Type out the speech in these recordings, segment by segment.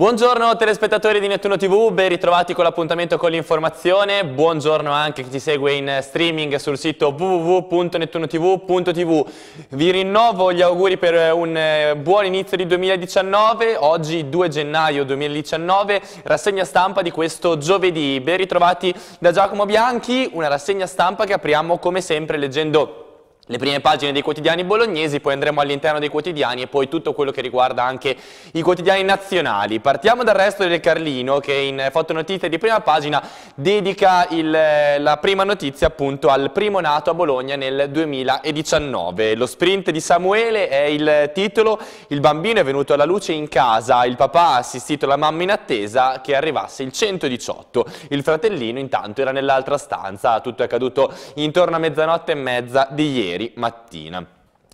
Buongiorno telespettatori di Nettuno TV, ben ritrovati con l'appuntamento con l'informazione, buongiorno anche chi ci segue in streaming sul sito www.nettunotv.tv. Vi rinnovo gli auguri per un eh, buon inizio di 2019, oggi 2 gennaio 2019, rassegna stampa di questo giovedì. Ben ritrovati da Giacomo Bianchi, una rassegna stampa che apriamo come sempre leggendo le prime pagine dei quotidiani bolognesi, poi andremo all'interno dei quotidiani e poi tutto quello che riguarda anche i quotidiani nazionali. Partiamo dal resto del Carlino che in fotonotizie di prima pagina dedica il, eh, la prima notizia appunto al primo nato a Bologna nel 2019. Lo sprint di Samuele è il titolo, il bambino è venuto alla luce in casa, il papà ha assistito la mamma in attesa che arrivasse il 118, il fratellino intanto era nell'altra stanza, tutto è accaduto intorno a mezzanotte e mezza di ieri ieri mattina.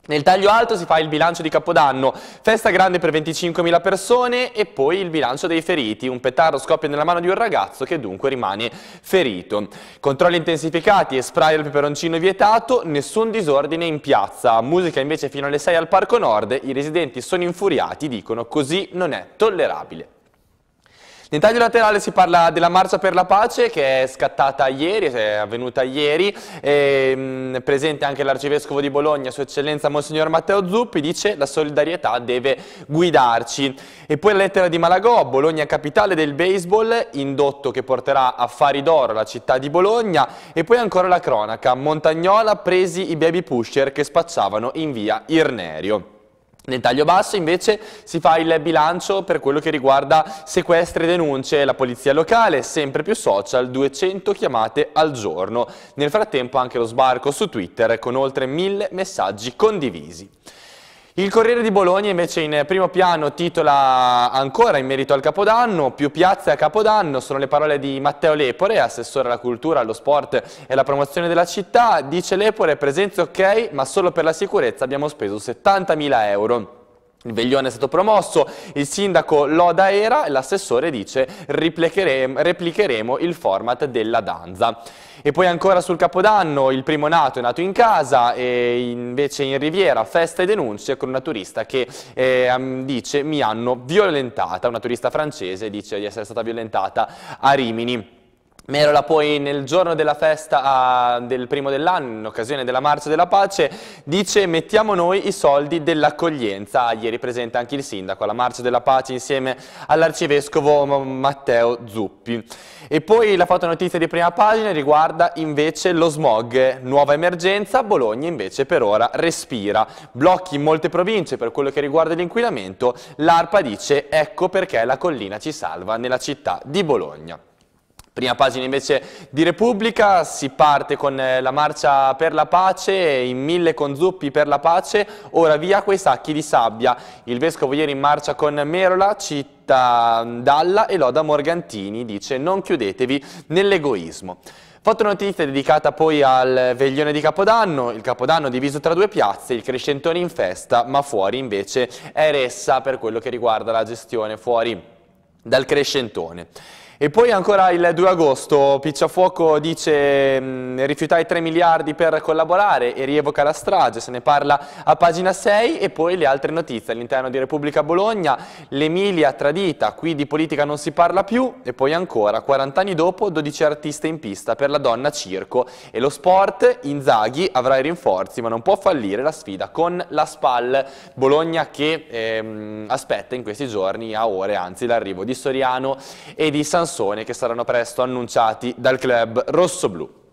Nel taglio alto si fa il bilancio di Capodanno, festa grande per 25.000 persone e poi il bilancio dei feriti, un petardo scoppia nella mano di un ragazzo che dunque rimane ferito. Controlli intensificati e spray al peperoncino vietato, nessun disordine in piazza, musica invece fino alle 6 al Parco Nord, i residenti sono infuriati, dicono così non è tollerabile. Nel taglio laterale si parla della marcia per la pace che è scattata ieri, è avvenuta ieri, e, ehm, presente anche l'arcivescovo di Bologna, Sua Eccellenza Monsignor Matteo Zuppi, dice la solidarietà deve guidarci. E poi la lettera di Malagò, Bologna capitale del baseball, indotto che porterà affari d'oro alla città di Bologna, e poi ancora la cronaca, Montagnola presi i baby pusher che spacciavano in via Irnerio. Nel taglio basso invece si fa il bilancio per quello che riguarda sequestri e denunce, la polizia locale, sempre più social, 200 chiamate al giorno. Nel frattempo anche lo sbarco su Twitter con oltre 1000 messaggi condivisi. Il Corriere di Bologna invece in primo piano titola ancora in merito al Capodanno, più piazze a Capodanno, sono le parole di Matteo Lepore, assessore alla cultura, allo sport e alla promozione della città, dice Lepore presenze ok ma solo per la sicurezza abbiamo speso 70.000 euro. Il veglione è stato promosso, il sindaco loda Era e l'assessore dice replicheremo, replicheremo il format della danza. E poi ancora sul Capodanno, il primo nato è nato in casa e invece in Riviera festa e denunce con una turista che eh, dice mi hanno violentata, una turista francese dice di essere stata violentata a Rimini. Merola poi nel giorno della festa del primo dell'anno, in occasione della Marcia della Pace, dice mettiamo noi i soldi dell'accoglienza. Ah, ieri presenta anche il sindaco alla Marcia della Pace insieme all'arcivescovo Matteo Zuppi. E poi la fotonotizia di prima pagina riguarda invece lo smog. Nuova emergenza, Bologna invece per ora respira. Blocchi in molte province per quello che riguarda l'inquinamento. L'ARPA dice ecco perché la collina ci salva nella città di Bologna. Prima pagina invece di Repubblica, si parte con eh, la marcia per la pace, in mille con zuppi per la pace, ora via quei sacchi di sabbia. Il vescovo ieri in marcia con Merola, città Dalla e Loda Morgantini, dice non chiudetevi nell'egoismo. Fatto notizia dedicata poi al veglione di Capodanno, il Capodanno diviso tra due piazze, il crescentone in festa, ma fuori invece è ressa per quello che riguarda la gestione fuori dal crescentone. E poi ancora il 2 agosto, Picciafuoco dice mm, rifiutai 3 miliardi per collaborare e rievoca la strage, se ne parla a pagina 6 e poi le altre notizie all'interno di Repubblica Bologna, l'Emilia tradita, qui di politica non si parla più e poi ancora 40 anni dopo 12 artiste in pista per la donna circo e lo sport Inzaghi avrà i rinforzi ma non può fallire la sfida con la SPAL, Bologna che ehm, aspetta in questi giorni a ore anzi l'arrivo di Soriano e di San canzoni che saranno presto annunciati dal club rossoblu.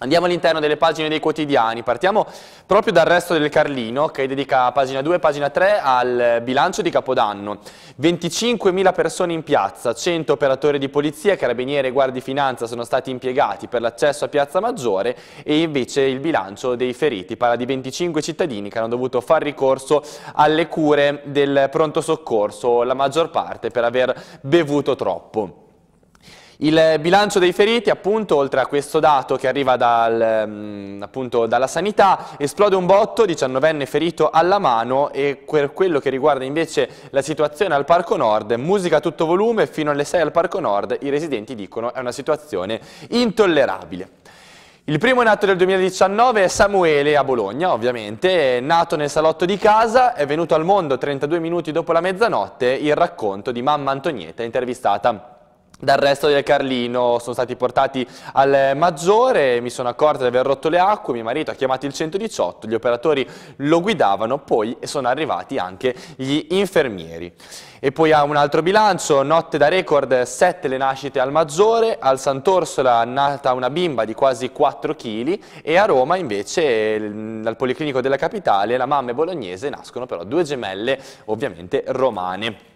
Andiamo all'interno delle pagine dei quotidiani, partiamo proprio dal resto del Carlino che dedica pagina 2 e pagina 3 al bilancio di Capodanno. 25.000 persone in piazza, 100 operatori di polizia, carabinieri e guardi finanza sono stati impiegati per l'accesso a Piazza Maggiore e invece il bilancio dei feriti parla di 25 cittadini che hanno dovuto far ricorso alle cure del pronto soccorso, la maggior parte per aver bevuto troppo. Il bilancio dei feriti, appunto, oltre a questo dato che arriva dal, ehm, appunto, dalla sanità, esplode un botto, 19enne ferito alla mano e per quello che riguarda invece la situazione al Parco Nord, musica a tutto volume, fino alle 6 al Parco Nord, i residenti dicono è una situazione intollerabile. Il primo nato del 2019 è Samuele a Bologna, ovviamente, è nato nel salotto di casa, è venuto al mondo 32 minuti dopo la mezzanotte, il racconto di mamma Antonietta intervistata dal resto del Carlino sono stati portati al maggiore, mi sono accorta di aver rotto le acque, mio marito ha chiamato il 118, gli operatori lo guidavano, poi sono arrivati anche gli infermieri. E poi ha un altro bilancio, notte da record, 7 le nascite al maggiore, al Sant'Orsola è nata una bimba di quasi 4 kg e a Roma invece dal Policlinico della Capitale la mamma è bolognese nascono però due gemelle ovviamente romane.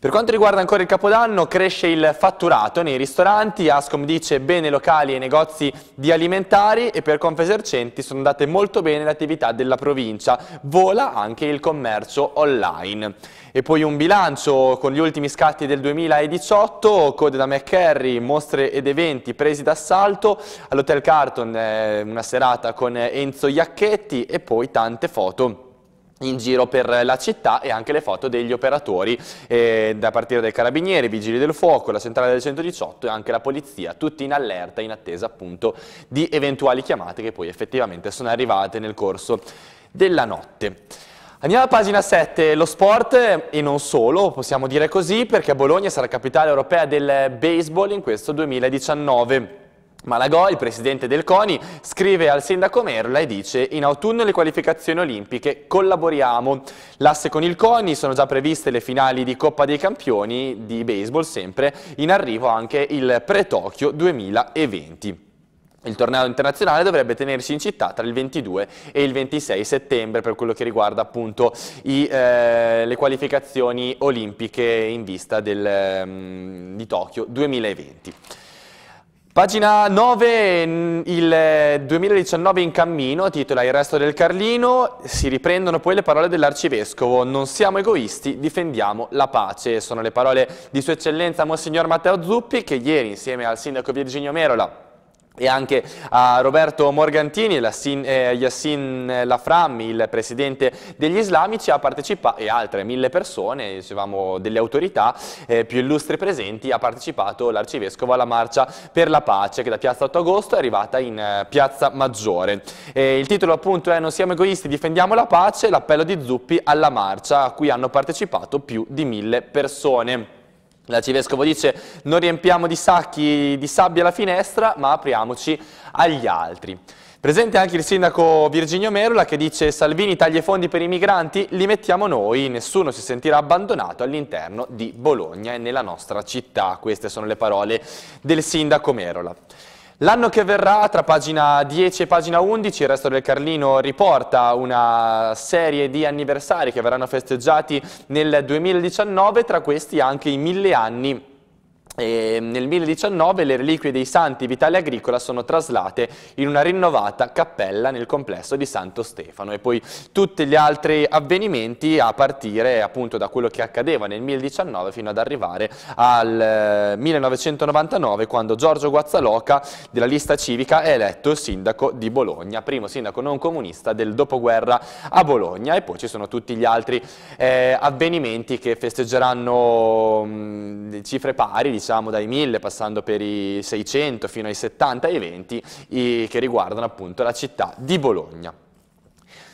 Per quanto riguarda ancora il Capodanno, cresce il fatturato nei ristoranti, Ascom dice bene locali e negozi di alimentari e per Confesercenti sono andate molto bene le attività della provincia, vola anche il commercio online. E poi un bilancio con gli ultimi scatti del 2018, code da McCarry, mostre ed eventi presi d'assalto, all'Hotel Carton eh, una serata con Enzo Iacchetti e poi tante foto in giro per la città e anche le foto degli operatori eh, da partire dai carabinieri, vigili del fuoco, la centrale del 118 e anche la polizia, tutti in allerta in attesa appunto di eventuali chiamate che poi effettivamente sono arrivate nel corso della notte. Andiamo a pagina 7, lo sport eh, e non solo, possiamo dire così, perché Bologna sarà capitale europea del baseball in questo 2019. Malagò, il presidente del CONI, scrive al sindaco Merla e dice in autunno le qualificazioni olimpiche, collaboriamo. L'asse con il CONI sono già previste le finali di Coppa dei Campioni di baseball sempre, in arrivo anche il Pre-Tokyo 2020. Il torneo internazionale dovrebbe tenersi in città tra il 22 e il 26 settembre per quello che riguarda appunto i, eh, le qualificazioni olimpiche in vista del, mm, di Tokyo 2020. Pagina 9, il 2019 eh, in cammino, titola Il resto del Carlino, si riprendono poi le parole dell'arcivescovo Non siamo egoisti, difendiamo la pace. Sono le parole di Sua Eccellenza Monsignor Matteo Zuppi che ieri insieme al sindaco Virginio Merola e anche a Roberto Morgantini eh, Yassin Laframmi, il presidente degli islamici, ha partecipato, e altre mille persone, dicevamo delle autorità eh, più illustri presenti, ha partecipato l'arcivescovo alla marcia per la pace che da Piazza 8 Agosto è arrivata in eh, Piazza Maggiore. E il titolo appunto è Non siamo egoisti, difendiamo la pace, l'appello di Zuppi alla marcia a cui hanno partecipato più di mille persone. L'arcivescovo dice non riempiamo di sacchi di sabbia la finestra ma apriamoci agli altri. Presente anche il sindaco Virginio Merula che dice Salvini taglia i fondi per i migranti, li mettiamo noi, nessuno si sentirà abbandonato all'interno di Bologna e nella nostra città. Queste sono le parole del sindaco Merula. L'anno che verrà, tra pagina 10 e pagina 11, il resto del Carlino riporta una serie di anniversari che verranno festeggiati nel 2019, tra questi anche i mille anni e ehm, nel 2019 le reliquie dei santi Vitale Agricola sono traslate in una rinnovata cappella nel complesso di Santo Stefano e poi tutti gli altri avvenimenti a partire appunto da quello che accadeva nel 2019 fino ad arrivare al 1999 eh, quando Giorgio Guazzaloca della lista civica è eletto sindaco di Bologna, primo sindaco non comunista del dopoguerra a Bologna e poi ci sono tutti gli altri eh, avvenimenti che festeggeranno mh, mm, cifre pari diciamo diciamo dai 1000 passando per i 600 fino ai 70 eventi che riguardano appunto la città di Bologna.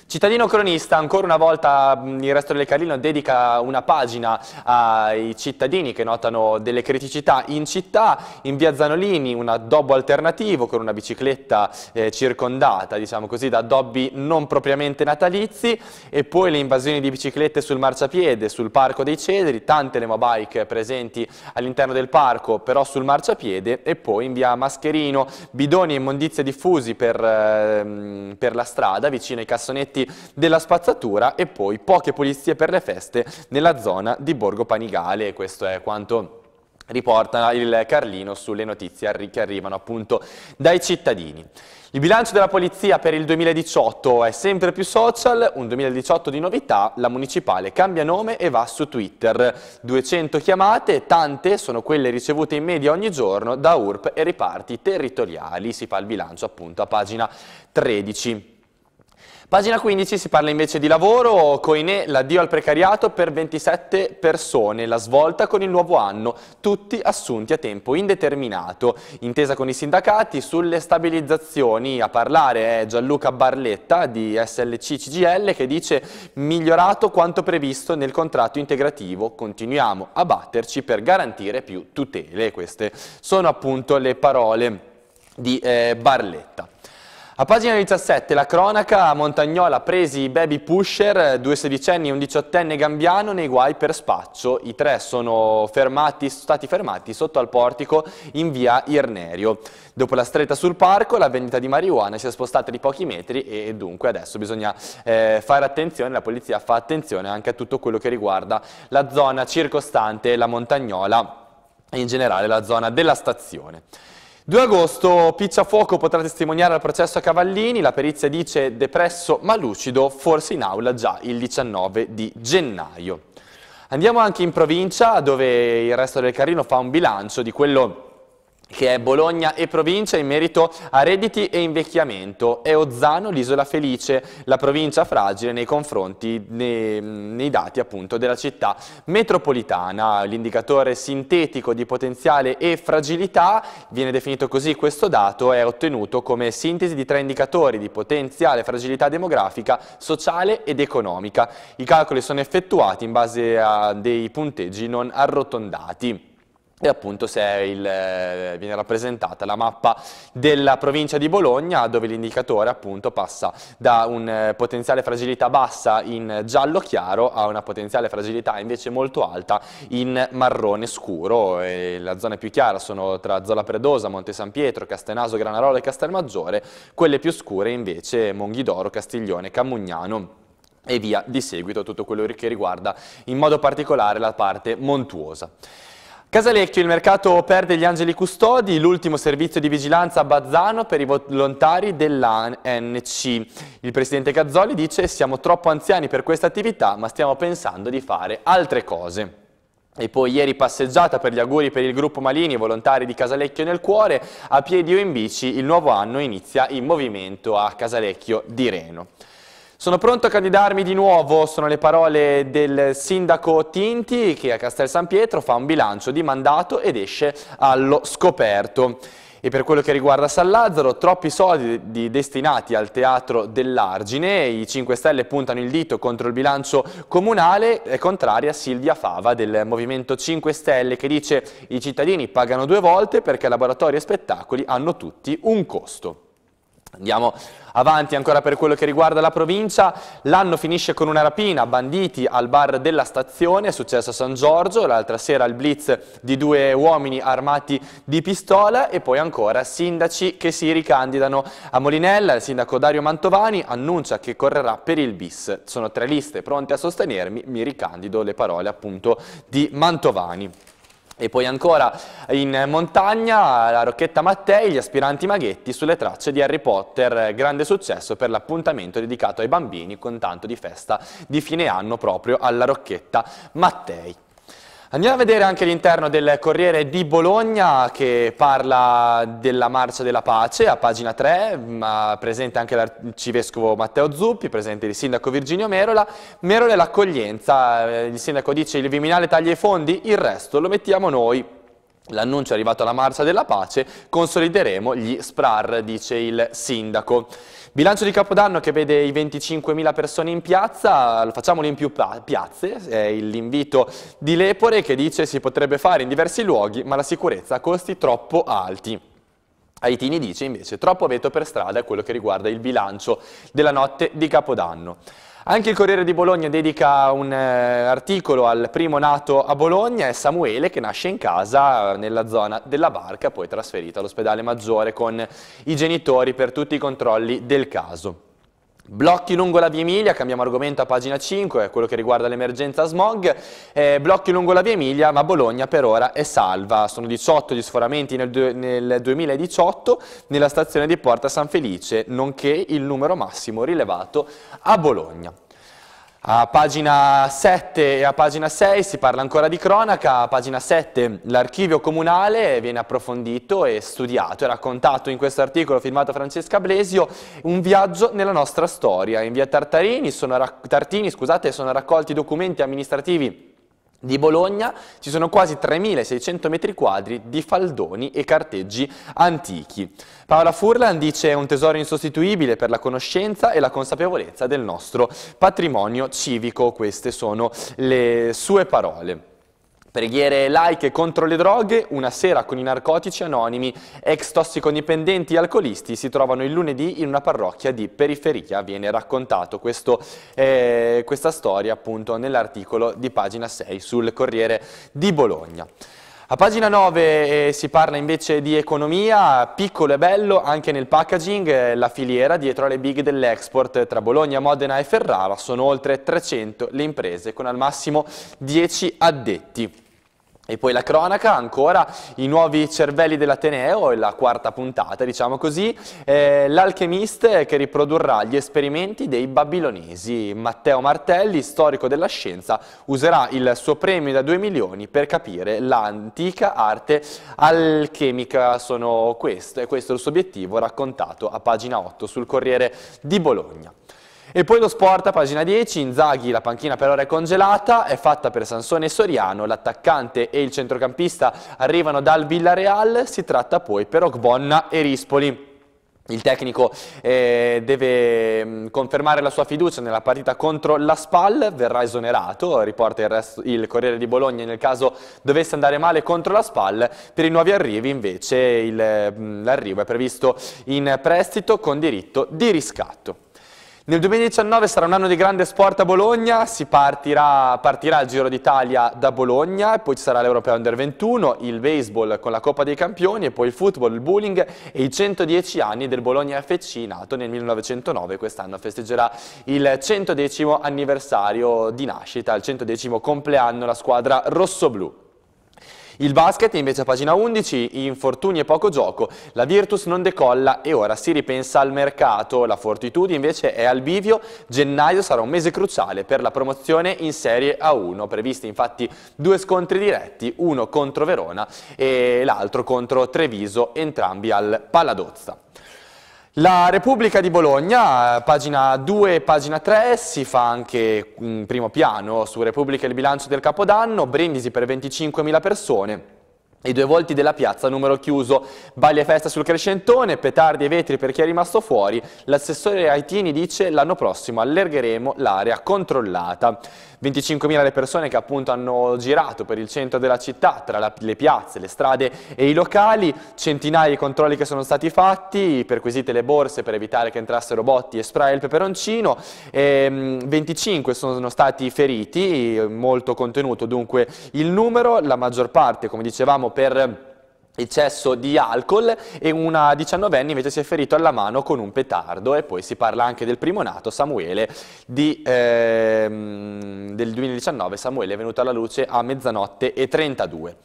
Cittadino cronista, ancora una volta mm, il resto del Carlino dedica una pagina ai cittadini che notano delle criticità in città, in via Zanolini un addobbo alternativo con una bicicletta eh, circondata diciamo così, da addobbi non propriamente natalizi e poi le invasioni di biciclette sul marciapiede, sul parco dei Cedri, tante le mobike presenti all'interno del parco però sul marciapiede e poi in via Mascherino, bidoni e immondizie diffusi per, eh, per la strada vicino ai cassonetti pacchetti della spazzatura e poi poche polizie per le feste nella zona di Borgo Panigale. Questo è quanto riporta il Carlino sulle notizie che arrivano appunto dai cittadini. Il bilancio della Polizia per il 2018 è sempre più social, un 2018 di novità, la municipale cambia nome e va su Twitter. 200 chiamate, tante sono quelle ricevute in media ogni giorno da URP e riparti territoriali, si fa il bilancio appunto a pagina 13. Pagina 15 si parla invece di lavoro, Coinè l'addio al precariato per 27 persone, la svolta con il nuovo anno, tutti assunti a tempo indeterminato. Intesa con i sindacati sulle stabilizzazioni, a parlare è Gianluca Barletta di SLC CGL che dice migliorato quanto previsto nel contratto integrativo, continuiamo a batterci per garantire più tutele. Queste sono appunto le parole di eh, Barletta. A pagina 17 la cronaca, a Montagnola presi i baby pusher, due sedicenni e un diciottenne gambiano nei guai per spaccio. I tre sono fermati, stati fermati sotto al portico in via Irnerio. Dopo la stretta sul parco la vendita di marijuana si è spostata di pochi metri e dunque adesso bisogna eh, fare attenzione, la polizia fa attenzione anche a tutto quello che riguarda la zona circostante la Montagnola e in generale la zona della stazione. 2 agosto, Picciafuoco potrà testimoniare al processo a Cavallini, la perizia dice depresso ma lucido, forse in aula già il 19 di gennaio. Andiamo anche in provincia dove il resto del Carino fa un bilancio di quello che è Bologna e provincia in merito a redditi e invecchiamento È Ozzano l'isola felice, la provincia fragile nei confronti nei, nei dati appunto della città metropolitana. L'indicatore sintetico di potenziale e fragilità viene definito così questo dato è ottenuto come sintesi di tre indicatori di potenziale fragilità demografica, sociale ed economica. I calcoli sono effettuati in base a dei punteggi non arrotondati e appunto il, eh, viene rappresentata la mappa della provincia di Bologna dove l'indicatore appunto passa da un eh, potenziale fragilità bassa in giallo chiaro a una potenziale fragilità invece molto alta in marrone scuro e la zona più chiara sono tra Zola Predosa, Monte San Pietro, Castenaso, Granarola e Castelmaggiore, quelle più scure invece Monghidoro, Castiglione, Camugnano e via di seguito tutto quello che riguarda in modo particolare la parte montuosa. Casalecchio, il mercato perde gli angeli custodi, l'ultimo servizio di vigilanza a Bazzano per i volontari dell'ANC. Il presidente Cazzoli dice siamo troppo anziani per questa attività ma stiamo pensando di fare altre cose. E poi ieri passeggiata per gli auguri per il gruppo Malini, volontari di Casalecchio nel cuore, a piedi o in bici il nuovo anno inizia in movimento a Casalecchio di Reno. Sono pronto a candidarmi di nuovo, sono le parole del sindaco Tinti che a Castel San Pietro fa un bilancio di mandato ed esce allo scoperto. E per quello che riguarda San Lazzaro, troppi soldi destinati al teatro dell'Argine, i 5 Stelle puntano il dito contro il bilancio comunale, è contraria Silvia Fava del Movimento 5 Stelle che dice i cittadini pagano due volte perché laboratori e spettacoli hanno tutti un costo. Andiamo avanti ancora per quello che riguarda la provincia, l'anno finisce con una rapina, banditi al bar della stazione, è successo a San Giorgio, l'altra sera il blitz di due uomini armati di pistola e poi ancora sindaci che si ricandidano a Molinella, il sindaco Dario Mantovani annuncia che correrà per il bis, sono tre liste pronte a sostenermi, mi ricandido le parole appunto di Mantovani. E poi ancora in montagna la Rocchetta Mattei, gli aspiranti maghetti sulle tracce di Harry Potter, grande successo per l'appuntamento dedicato ai bambini con tanto di festa di fine anno proprio alla Rocchetta Mattei. Andiamo a vedere anche l'interno del Corriere di Bologna che parla della Marcia della Pace a pagina 3, ma presente anche l'arcivescovo Matteo Zuppi, presente il sindaco Virginio Merola, Merola è l'accoglienza, eh, il sindaco dice il Viminale taglia i fondi, il resto lo mettiamo noi. L'annuncio è arrivato alla marcia della pace, consolideremo gli SPRAR, dice il sindaco. Bilancio di Capodanno che vede i 25.000 persone in piazza, facciamolo in più piazze, è l'invito di Lepore che dice si potrebbe fare in diversi luoghi ma la sicurezza a costi troppo alti. Aitini dice invece troppo veto per strada è quello che riguarda il bilancio della notte di Capodanno. Anche il Corriere di Bologna dedica un eh, articolo al primo nato a Bologna, è Samuele che nasce in casa eh, nella zona della barca, poi trasferito all'ospedale Maggiore con i genitori per tutti i controlli del caso. Blocchi lungo la via Emilia, cambiamo argomento a pagina 5, quello che riguarda l'emergenza smog. Eh, blocchi lungo la via Emilia, ma Bologna per ora è salva. Sono 18 gli sforamenti nel, nel 2018 nella stazione di Porta San Felice, nonché il numero massimo rilevato a Bologna. A pagina 7 e a pagina 6 si parla ancora di cronaca, a pagina 7 l'archivio comunale viene approfondito e studiato e raccontato in questo articolo firmato Francesca Blesio un viaggio nella nostra storia. In via Tartarini sono, Tartini scusate, sono raccolti documenti amministrativi di Bologna ci sono quasi 3.600 metri quadri di faldoni e carteggi antichi. Paola Furlan dice è un tesoro insostituibile per la conoscenza e la consapevolezza del nostro patrimonio civico, queste sono le sue parole. Preghiere laiche contro le droghe, una sera con i narcotici anonimi, ex tossicodipendenti e alcolisti si trovano il lunedì in una parrocchia di periferia, viene raccontato questo, eh, questa storia appunto nell'articolo di pagina 6 sul Corriere di Bologna. A pagina 9 eh, si parla invece di economia, piccolo e bello anche nel packaging, eh, la filiera dietro alle big dell'export tra Bologna, Modena e Ferrara sono oltre 300 le imprese con al massimo 10 addetti. E poi la cronaca, ancora i nuovi cervelli dell'Ateneo, la quarta puntata, diciamo così, eh, l'alchemist eh, che riprodurrà gli esperimenti dei babilonesi. Matteo Martelli, storico della scienza, userà il suo premio da 2 milioni per capire l'antica arte alchemica. Sono questo, e questo è il suo obiettivo raccontato a pagina 8 sul Corriere di Bologna. E poi lo sport a pagina 10, Inzaghi, la panchina per ora è congelata, è fatta per Sansone e Soriano, l'attaccante e il centrocampista arrivano dal Villareal, si tratta poi per Ogbonna e Rispoli. Il tecnico eh, deve mm, confermare la sua fiducia nella partita contro la Spal, verrà esonerato, riporta il, resto, il, Corriere di Bologna nel caso dovesse andare male contro la Spal. Per i nuovi arrivi invece mm, l'arrivo è previsto in prestito con diritto di riscatto. Nel 2019 sarà un anno di grande sport a Bologna, si partirà, partirà il Giro d'Italia da Bologna, poi ci sarà l'Europeo Under 21, il baseball con la Coppa dei Campioni e poi il football, il bowling e i 110 anni del Bologna FC nato nel 1909. Quest'anno festeggerà il 110 anniversario di nascita, il 110 compleanno la squadra rossoblù. Il basket invece a pagina 11, infortuni e poco gioco, la Virtus non decolla e ora si ripensa al mercato, la fortitudine invece è al bivio, gennaio sarà un mese cruciale per la promozione in Serie A1, previsti infatti due scontri diretti, uno contro Verona e l'altro contro Treviso, entrambi al Palladozza. La Repubblica di Bologna, pagina 2 e pagina 3, si fa anche in primo piano su Repubblica il bilancio del Capodanno, Brindisi per 25.000 persone i due volti della piazza, numero chiuso, balli e festa sul crescentone, petardi e vetri per chi è rimasto fuori. L'assessore Aitini dice l'anno prossimo allargheremo l'area controllata. 25.000 le persone che appunto hanno girato per il centro della città, tra la, le piazze, le strade e i locali, centinaia di controlli che sono stati fatti, perquisite le borse per evitare che entrassero botti e spray il peperoncino, ehm, e, 25 sono stati feriti, molto contenuto dunque il numero, la maggior parte come dicevamo per eccesso di alcol e una diciannovenne invece si è ferito alla mano con un petardo e poi si parla anche del primo nato Samuele di, ehm, del 2019 Samuele è venuto alla luce a mezzanotte e 32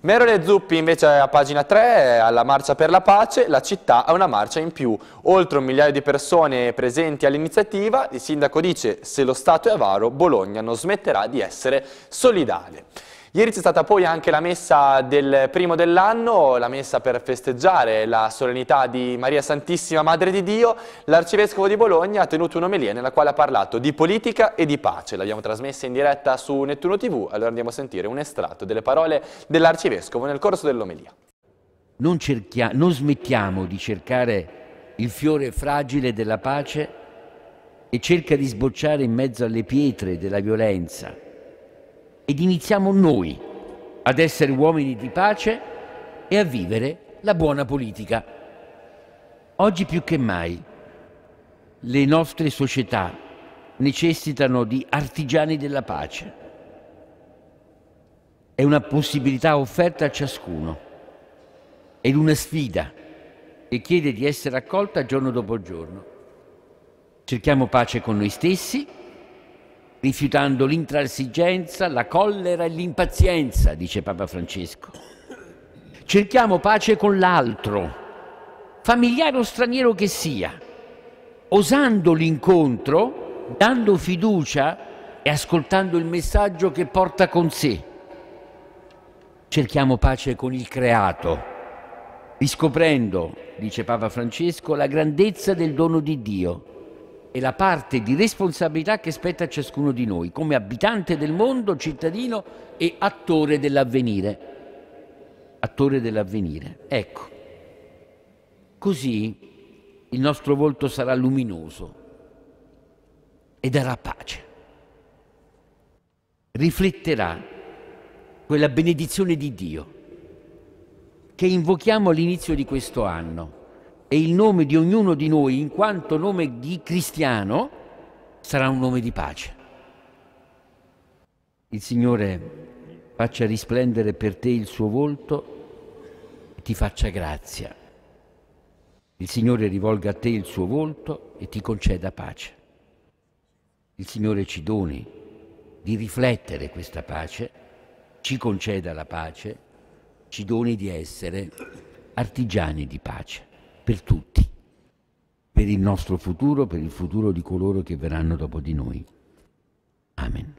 Merole Zuppi invece a pagina 3 alla marcia per la pace, la città ha una marcia in più, oltre un migliaio di persone presenti all'iniziativa, il sindaco dice se lo Stato è avaro Bologna non smetterà di essere solidale. Ieri c'è stata poi anche la messa del primo dell'anno, la messa per festeggiare la solennità di Maria Santissima Madre di Dio. L'arcivescovo di Bologna ha tenuto un'omelia nella quale ha parlato di politica e di pace. L'abbiamo trasmessa in diretta su Nettuno TV, allora andiamo a sentire un estratto delle parole dell'arcivescovo nel corso dell'omelia. Non, non smettiamo di cercare il fiore fragile della pace e cerca di sbocciare in mezzo alle pietre della violenza ed iniziamo noi ad essere uomini di pace e a vivere la buona politica. Oggi più che mai le nostre società necessitano di artigiani della pace. È una possibilità offerta a ciascuno ed una sfida che chiede di essere accolta giorno dopo giorno. Cerchiamo pace con noi stessi rifiutando l'intransigenza, la collera e l'impazienza, dice Papa Francesco. Cerchiamo pace con l'altro, familiare o straniero che sia, osando l'incontro, dando fiducia e ascoltando il messaggio che porta con sé. Cerchiamo pace con il creato, riscoprendo, dice Papa Francesco, la grandezza del dono di Dio e la parte di responsabilità che spetta a ciascuno di noi, come abitante del mondo, cittadino e attore dell'avvenire. Attore dell'avvenire. Ecco, così il nostro volto sarà luminoso e darà pace. Rifletterà quella benedizione di Dio che invochiamo all'inizio di questo anno e il nome di ognuno di noi, in quanto nome di cristiano, sarà un nome di pace. Il Signore faccia risplendere per te il suo volto e ti faccia grazia. Il Signore rivolga a te il suo volto e ti conceda pace. Il Signore ci doni di riflettere questa pace, ci conceda la pace, ci doni di essere artigiani di pace per tutti, per il nostro futuro, per il futuro di coloro che verranno dopo di noi. Amen.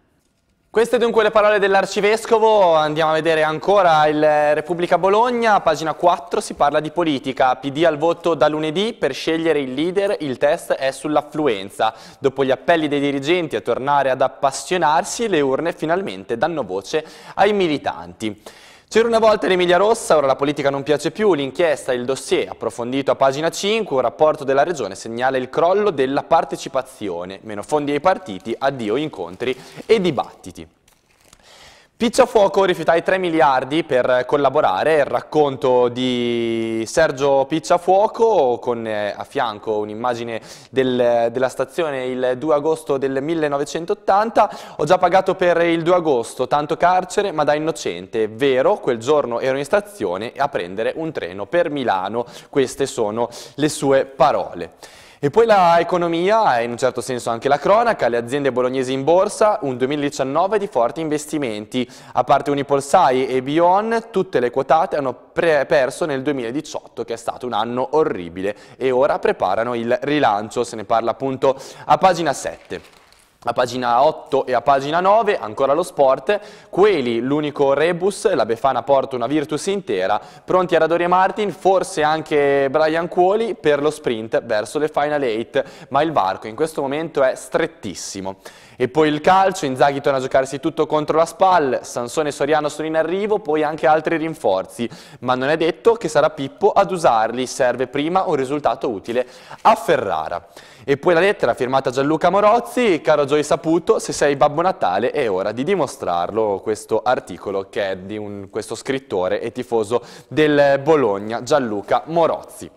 Queste dunque le parole dell'arcivescovo, andiamo a vedere ancora il eh, Repubblica Bologna, pagina 4 si parla di politica, PD al voto da lunedì per scegliere il leader, il test è sull'affluenza, dopo gli appelli dei dirigenti a tornare ad appassionarsi le urne finalmente danno voce ai militanti. C'era una volta l'Emilia Rossa, ora la politica non piace più, l'inchiesta, e il dossier approfondito a pagina 5, un rapporto della regione segnala il crollo della partecipazione, meno fondi ai partiti, addio incontri e dibattiti. Picciafuoco rifiutai 3 miliardi per collaborare, il racconto di Sergio Picciafuoco con eh, a fianco un'immagine del, della stazione il 2 agosto del 1980, ho già pagato per il 2 agosto, tanto carcere ma da innocente, vero quel giorno ero in stazione a prendere un treno per Milano, queste sono le sue parole. E poi l'economia e in un certo senso anche la cronaca, le aziende bolognesi in borsa, un 2019 di forti investimenti. A parte Unipolsai e Bion, tutte le quotate hanno perso nel 2018 che è stato un anno orribile e ora preparano il rilancio, se ne parla appunto a pagina 7 a pagina 8 e a pagina 9, ancora lo sport, Queli, l'unico rebus, la Befana porta una Virtus intera, pronti a Radori e Martin, forse anche Brian Cuoli per lo sprint verso le Final 8, ma il varco in questo momento è strettissimo. E poi il calcio, Inzaghi torna a giocarsi tutto contro la SPAL, Sansone e Soriano sono in arrivo, poi anche altri rinforzi, ma non è detto che sarà Pippo ad usarli, serve prima un risultato utile a Ferrara. E poi la lettera firmata Gianluca Morozzi, caro Gioi Saputo, se sei Babbo Natale è ora di dimostrarlo questo articolo che è di un, questo scrittore e tifoso del Bologna, Gianluca Morozzi.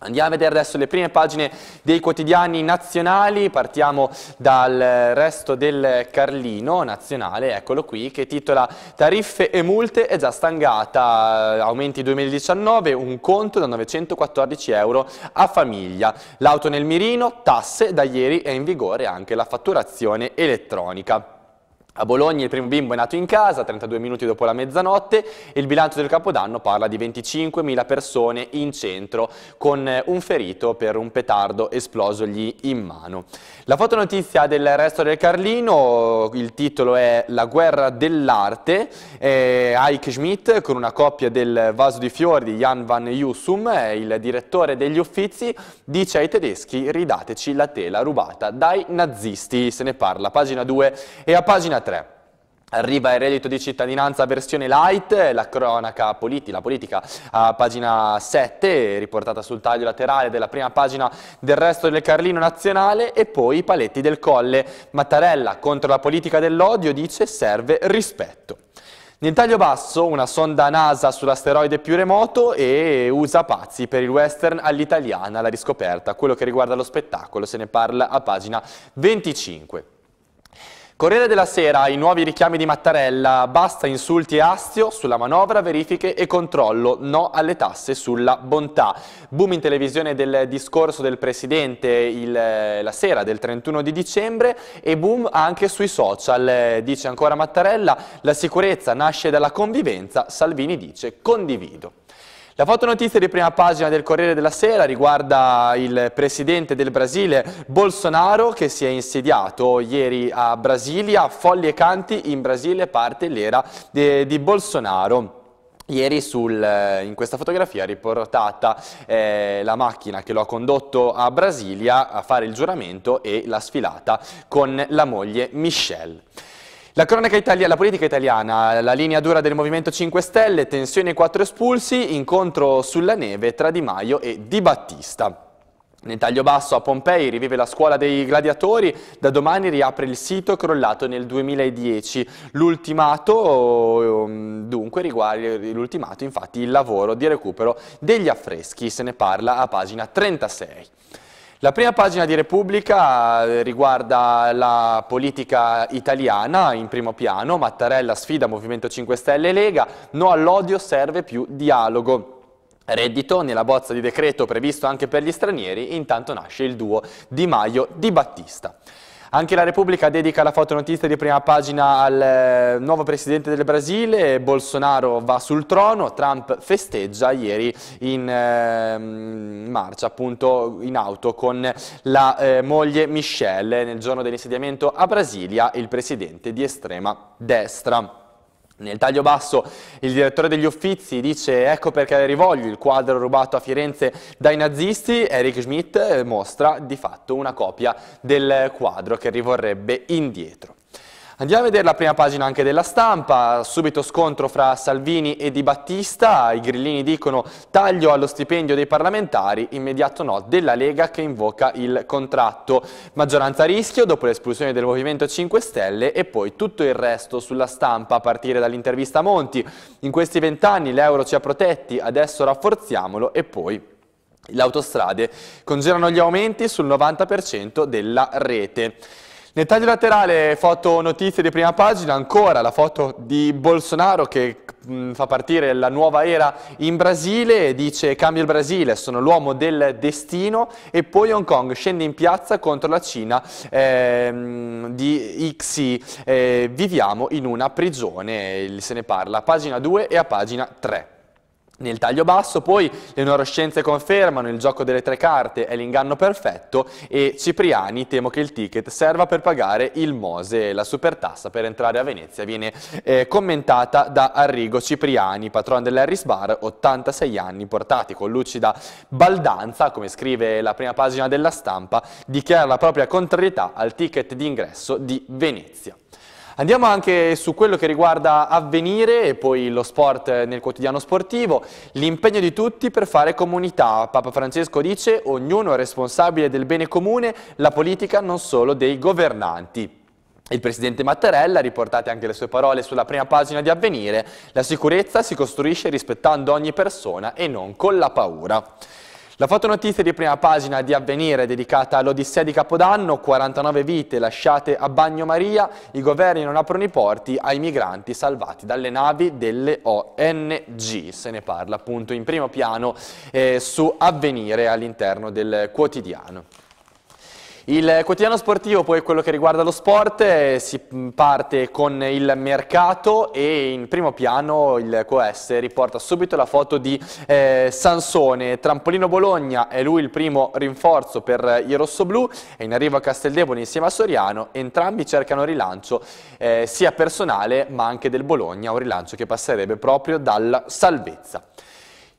Andiamo a vedere adesso le prime pagine dei quotidiani nazionali, partiamo dal resto del Carlino nazionale, eccolo qui, che titola Tariffe e multe è già stangata, aumenti 2019, un conto da 914 euro a famiglia. L'auto nel mirino, tasse, da ieri è in vigore anche la fatturazione elettronica. A Bologna il primo bimbo è nato in casa 32 minuti dopo la mezzanotte e il bilancio del Capodanno parla di 25.000 persone in centro con eh, un ferito per un petardo esplosogli in mano. La fotonotizia del resto del Carlino, il titolo è La guerra dell'arte, Ike Schmidt con una coppia del vaso di fiori di Jan van Jussum, il direttore degli uffizi, dice ai tedeschi ridateci la tela rubata dai nazisti, se ne parla pagina 2 e a pagina 3. 2003. Arriva il reddito di cittadinanza versione light, la cronaca politi, la politica a pagina 7, riportata sul taglio laterale della prima pagina del resto del Carlino nazionale e poi i paletti del Colle. Mattarella contro la politica dell'odio dice serve rispetto. Nel taglio basso una sonda NASA sull'asteroide più remoto e USA pazzi per il western all'italiana, la riscoperta, quello che riguarda lo spettacolo, se ne parla a pagina 25. Corriere della Sera, i nuovi richiami di Mattarella, basta insulti e astio sulla manovra, verifiche e controllo, no alle tasse sulla bontà. Boom in televisione del discorso del Presidente il, la sera del 31 di dicembre e boom anche sui social. Dice ancora Mattarella, la sicurezza nasce dalla convivenza, Salvini dice condivido. La fotonotizia di prima pagina del Corriere della Sera riguarda il presidente del Brasile Bolsonaro che si è insediato ieri a Brasilia, folli e canti in Brasile parte l'era di Bolsonaro. Ieri sul, eh, in questa fotografia è riportata eh, la macchina che lo ha condotto a Brasilia a fare il giuramento e la sfilata con la moglie Michelle. La cronaca italiana, la politica italiana, la linea dura del Movimento 5 Stelle, tensioni e quattro espulsi, incontro sulla neve tra Di Maio e Di Battista. Nel taglio basso a Pompei rivive la scuola dei gladiatori, da domani riapre il sito crollato nel 2010. L'ultimato ehm, dunque riguarda l'ultimato infatti il lavoro di recupero degli affreschi, se ne parla a pagina 36. La prima pagina di Repubblica eh, riguarda la politica italiana in primo piano, Mattarella sfida Movimento 5 Stelle e Lega, no all'odio serve più dialogo. Reddito, nella bozza di decreto previsto anche per gli stranieri, intanto nasce il duo Di Maio-Di Battista. Anche la Repubblica dedica la fotonotizia di prima pagina al eh, nuovo presidente del Brasile, Bolsonaro va sul trono, Trump festeggia ieri in eh, marcia, appunto in auto con la eh, moglie Michelle nel giorno dell'insediamento a Brasilia, il presidente di estrema destra. Nel taglio basso il direttore degli Uffizi dice ecco perché rivoglio il quadro rubato a Firenze dai nazisti, Eric Schmidt mostra di fatto una copia del quadro che rivorrebbe indietro. Andiamo a vedere la prima pagina anche della stampa, subito scontro fra Salvini e Di Battista, i grillini dicono taglio allo stipendio dei parlamentari, immediato no della Lega che invoca il contratto, maggioranza a rischio dopo l'espulsione del Movimento 5 Stelle e poi tutto il resto sulla stampa a partire dall'intervista Monti, in questi vent'anni l'euro ci ha protetti, adesso rafforziamolo e poi le autostrade congelano gli aumenti sul 90% della rete. Nettaglio laterale foto notizie di prima pagina, ancora la foto di Bolsonaro che mh, mm, fa partire la nuova era in Brasile, dice cambia il Brasile, sono l'uomo del destino e poi Hong Kong scende in piazza contro la Cina eh, di Xi, eh, viviamo in una prigione, se ne parla a pagina 2 e a pagina 3. Nel taglio basso poi le neuroscienze confermano il gioco delle tre carte è l'inganno perfetto e Cipriani temo che il ticket serva per pagare il Mose, la supertassa per entrare a Venezia viene eh, commentata da Arrigo Cipriani, patrono dell'Harris Bar, 86 anni, portati con lucida baldanza, come scrive la prima pagina della stampa, dichiara la propria contrarietà al ticket d'ingresso di Venezia. Andiamo anche su quello che riguarda avvenire e poi lo sport nel quotidiano sportivo, l'impegno di tutti per fare comunità. Papa Francesco dice ognuno è responsabile del bene comune, la politica non solo dei governanti. Il presidente Mattarella, riportate anche le sue parole sulla prima pagina di Avvenire, la sicurezza si costruisce rispettando ogni persona e non con la paura. La fotonotizia di prima pagina di Avvenire dedicata all'Odissea di Capodanno, 49 vite lasciate a bagnomaria, i governi non aprono i porti ai migranti salvati dalle navi delle ONG. Se ne parla appunto in primo piano eh, su Avvenire all'interno del quotidiano. Il quotidiano sportivo, poi quello che riguarda lo sport, eh, si parte con il mercato e in primo piano il QS riporta subito la foto di eh, Sansone. Trampolino Bologna è lui il primo rinforzo per i rossoblù e in arrivo a Casteldevoli insieme a Soriano. Entrambi cercano rilancio eh, sia personale ma anche del Bologna, un rilancio che passerebbe proprio dalla salvezza.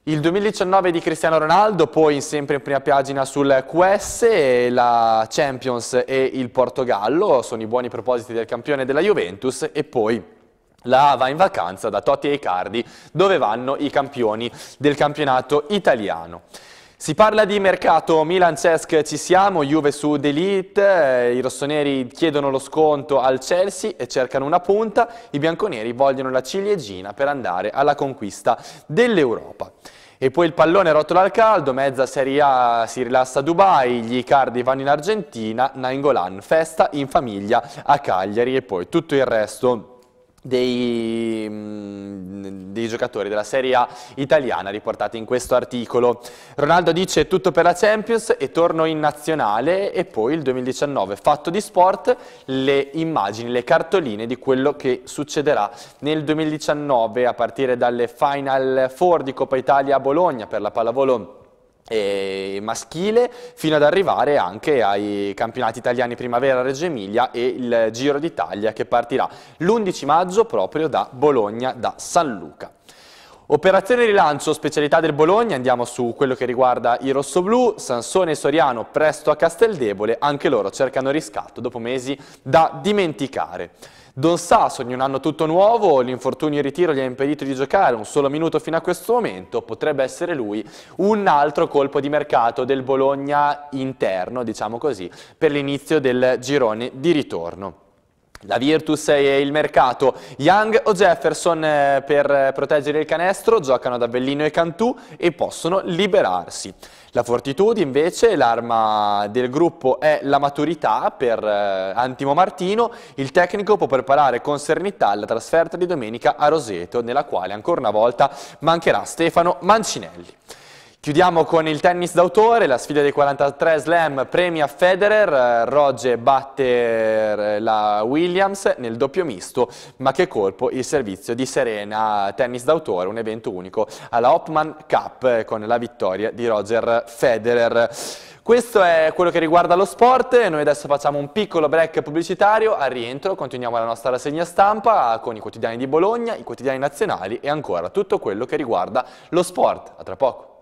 Il 2019 di Cristiano Ronaldo, poi sempre in prima pagina sul QS, la Champions e il Portogallo, sono i buoni propositi del campione della Juventus e poi la va in vacanza da Totti e Icardi, dove vanno i campioni del campionato italiano. Si parla di mercato, Milan-Cesc ci siamo, Juve su Delite, eh, i rossoneri chiedono lo sconto al Chelsea e cercano una punta, i bianconeri vogliono la ciliegina per andare alla conquista dell'Europa. E poi il pallone rotola al caldo, mezza Serie A si rilassa a Dubai, gli Icardi vanno in Argentina, Nainggolan festa in famiglia a Cagliari e poi tutto il resto dei, mm, dei, giocatori della Serie A italiana riportati in questo articolo. Ronaldo dice tutto per la Champions e torno in nazionale e poi il 2019 fatto di sport, le immagini, le cartoline di quello che succederà nel 2019 a partire dalle Final Four di Coppa Italia a Bologna per la pallavolo e maschile fino ad arrivare anche ai campionati italiani primavera Reggio Emilia e il Giro d'Italia che partirà l'11 maggio proprio da Bologna, da San Luca. Operazione rilancio, specialità del Bologna, andiamo su quello che riguarda i rossoblù, Sansone e Soriano presto a Casteldebole, anche loro cercano riscatto dopo mesi da dimenticare. Don Sassoni, un anno tutto nuovo, l'infortunio in ritiro gli ha impedito di giocare un solo minuto fino a questo momento, potrebbe essere lui un altro colpo di mercato del Bologna interno, diciamo così, per l'inizio del girone di ritorno. La Virtus e il mercato. Young o Jefferson eh, per proteggere il canestro giocano ad Avellino e Cantù e possono liberarsi. La Fortitude invece, l'arma del gruppo è la maturità per eh, Antimo Martino. Il tecnico può preparare con serenità la trasferta di domenica a Roseto, nella quale ancora una volta mancherà Stefano Mancinelli. Chiudiamo con il tennis d'autore, la sfida dei 43 slam premia Federer, Roger batte eh, la Williams nel doppio misto, ma che colpo il servizio di Serena, tennis d'autore, un evento unico alla Hopman Cup eh, con la vittoria di Roger Federer. Questo è quello che riguarda lo sport, noi adesso facciamo un piccolo break pubblicitario, al rientro continuiamo la nostra rassegna stampa con i quotidiani di Bologna, i quotidiani nazionali e ancora tutto quello che riguarda lo sport. A tra poco.